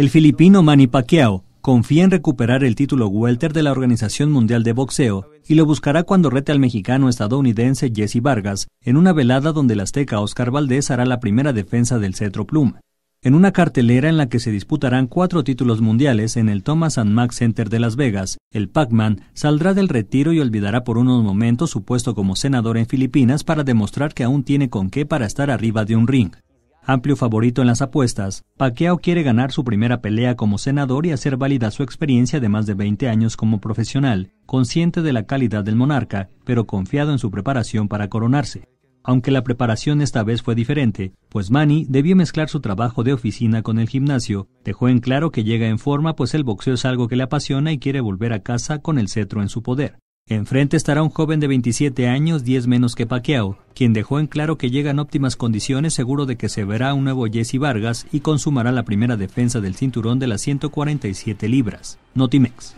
El filipino Manny Pacquiao confía en recuperar el título welter de la Organización Mundial de Boxeo y lo buscará cuando rete al mexicano estadounidense Jesse Vargas en una velada donde el azteca Oscar Valdés hará la primera defensa del cetro plum. en una cartelera en la que se disputarán cuatro títulos mundiales en el Thomas and Mack Center de Las Vegas, el Pac-Man saldrá del retiro y olvidará por unos momentos su puesto como senador en Filipinas para demostrar que aún tiene con qué para estar arriba de un ring. Amplio favorito en las apuestas, Pacquiao quiere ganar su primera pelea como senador y hacer válida su experiencia de más de 20 años como profesional, consciente de la calidad del monarca, pero confiado en su preparación para coronarse. Aunque la preparación esta vez fue diferente, pues Manny debió mezclar su trabajo de oficina con el gimnasio, dejó en claro que llega en forma pues el boxeo es algo que le apasiona y quiere volver a casa con el cetro en su poder. Enfrente estará un joven de 27 años, 10 menos que Pacquiao, quien dejó en claro que llega en óptimas condiciones, seguro de que se verá un nuevo Jesse Vargas y consumará la primera defensa del cinturón de las 147 libras. Notimex.